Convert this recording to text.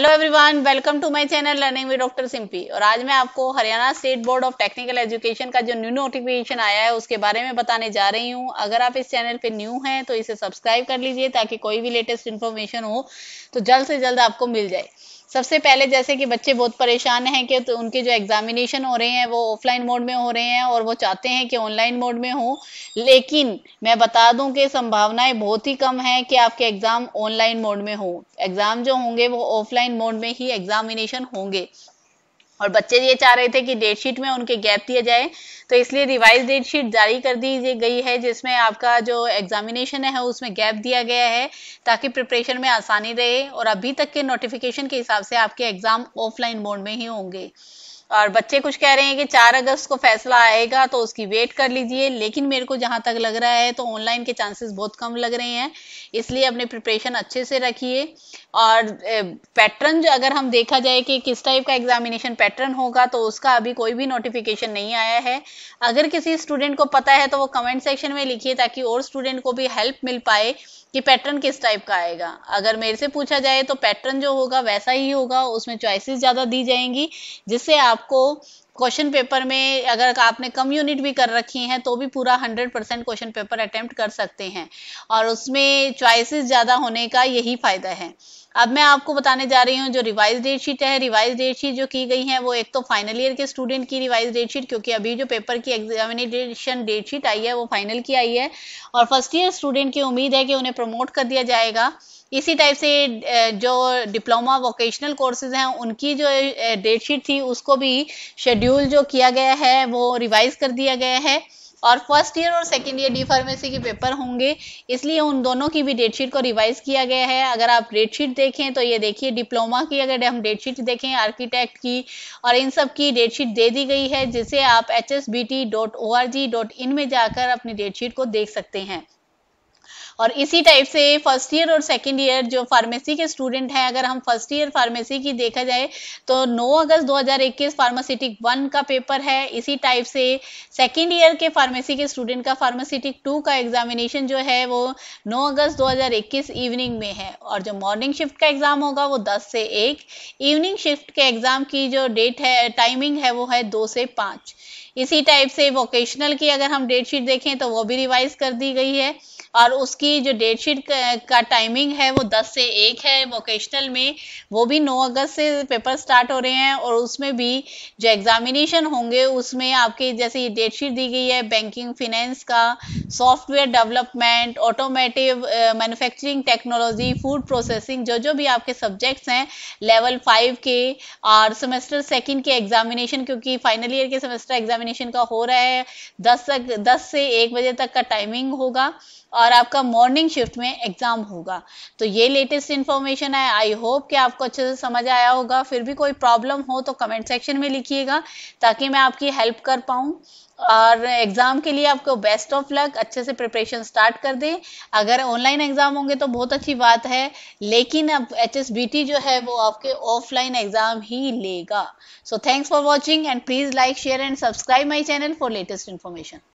hello everyone welcome to my channel learning with doctor Simpy और आज मैं आपको Haryana state board of technical education का जो न्यू नोटिफिकेशन आया है उसके बारे में बताने जा रही हूँ अगर आप इस चैनल पे न्यू हैं तो इसे सब्सक्राइब कर लीजिए ताकि कोई भी लेटेस्ट इन्फॉर्मेशन हो तो जल्द से जल्द आपको मिल जाए सबसे पहले जैसे कि बच्चे बहुत परेशान हैं कि तो उनके जो एग्जामिनेशन हो रहे हैं वो ऑफलाइन मोड में हो रहे हैं और वो चाहते हैं कि ऑनलाइन मोड में हो लेकिन मैं बता दूं कि संभावनाएं बहुत ही कम है कि आपके एग्जाम ऑनलाइन मोड में हो एग्जाम जो होंगे वो ऑफलाइन ऑनलाइन मोड में ही एग्जामिनेशन होंगे और बच्चे ये चाह रहे थे कि डेट शीट में उनके गैप दिया जाए तो इसलिए रिवाइज डेट शीट जारी कर दी गई है जिसमें आपका जो एग्जामिनेशन है उसमें गैप दिया गया है ताकि प्रिपरेशन में आसानी रहे और अभी तक के नोटिफिकेशन के हिसाब से आपके एग्जाम ऑफलाइन मोड में ही होंगे और बच्चे कुछ कह रहे हैं कि चार अगस्त को फैसला आएगा तो उसकी वेट कर लीजिए लेकिन मेरे को जहां तक लग रहा है तो ऑनलाइन के चांसेस बहुत कम लग रहे हैं इसलिए अपने प्रिपरेशन अच्छे से रखिए और पैटर्न जो अगर हम देखा जाए कि किस टाइप का एग्जामिनेशन पैटर्न होगा तो उसका अभी कोई भी नोटिफिकेशन नहीं आया है अगर किसी स्टूडेंट को पता है तो वो कमेंट सेक्शन में लिखिए ताकि और स्टूडेंट को भी हेल्प मिल पाए कि पैटर्न किस टाइप का आएगा अगर मेरे से पूछा जाए तो पैटर्न जो होगा वैसा ही होगा उसमें चॉइसिस ज़्यादा दी जाएंगी जिससे आप आपको क्वेश्चन पेपर में अगर आपने कम यूनिट भी कर रखी हैं तो भी पूरा 100 परसेंट क्वेश्चन पेपर अटेम्प्ट कर सकते हैं और उसमें चॉइसेस ज़्यादा होने का यही फ़ायदा है अब मैं आपको बताने जा रही हूँ जो रिवाइज डेट शीट है रिवाइज डेट शीट जो की गई है वो एक तो फाइनल ईयर के स्टूडेंट की रिवाइज डेट शीट क्योंकि अभी जो पेपर की एग्जामिनेशन डेट शीट आई है वो फाइनल की आई है और फर्स्ट ईयर स्टूडेंट की उम्मीद है कि उन्हें प्रमोट कर दिया जाएगा इसी टाइप से जो डिप्लोमा वोकेशनल कोर्सेज हैं उनकी जो डेट शीट थी उसको भी शेड्यूल जो किया गया है वो रिवाइज कर दिया गया है और फर्स्ट ईयर और सेकेंड ईयर डी फार्मेसी के पेपर होंगे इसलिए उन दोनों की भी डेट शीट को रिवाइज किया गया है अगर आप डेट शीट देखें तो ये देखिए डिप्लोमा की अगर हम डेट शीट देखें आर्किटेक्ट की और इन सब की डेट शीट दे दी गई है जिसे आप एच में जाकर अपनी डेट शीट को देख सकते हैं और इसी टाइप से फर्स्ट ईयर और सेकेंड ईयर जो फार्मेसी के स्टूडेंट हैं अगर हम फर्स्ट ईयर फार्मेसी की देखा जाए तो 9 अगस्त 2021 फार्मासीटिक वन का पेपर है इसी टाइप से सेकेंड ईयर के फार्मेसी के स्टूडेंट का फार्मासिटिक टू का एग्जामिनेशन जो है वो 9 अगस्त 2021 इवनिंग में है और जो मॉर्निंग शिफ्ट का एग्जाम होगा वो दस से एक इवनिंग शिफ्ट के एग्जाम की जो डेट है टाइमिंग है वो है दो से पाँच इसी टाइप से वोकेशनल की अगर हम डेट शीट देखें तो वो भी रिवाइज कर दी गई है और उसकी जो डेट शीट का, का टाइमिंग है वो 10 से 1 है वोकेशनल में वो भी 9 अगस्त से पेपर स्टार्ट हो रहे हैं और उसमें भी जो एग्जामिनेशन होंगे उसमें आपकी जैसे डेट शीट दी गई है बैंकिंग फिनेंस का software development automotive manufacturing technology food processing जो जो भी आपके सब्जेक्ट्स हैं लेवल फाइव के और सेमेस्टर सेकेंड के एग्जामिनेशन क्योंकि फाइनल ईयर के सेमेस्टर एग्जामिनेशन का हो रहा है दस तक दस से एक बजे तक का टाइमिंग होगा और आपका मॉर्निंग शिफ्ट में एग्जाम होगा तो ये लेटेस्ट इन्फॉर्मेशन है आई होप कि आपको अच्छे से समझ आया होगा फिर भी कोई प्रॉब्लम हो तो कमेंट सेक्शन में लिखिएगा ताकि मैं आपकी हेल्प कर पाऊँ और एग्ज़ाम के लिए आपको बेस्ट ऑफ लक अच्छे से प्रिपरेशन स्टार्ट कर दें अगर ऑनलाइन एग्ज़ाम होंगे तो बहुत अच्छी बात है लेकिन अब एच जो है वो आपके ऑफलाइन एग्ज़ाम ही लेगा so thanks for watching and please like share and subscribe my channel for latest information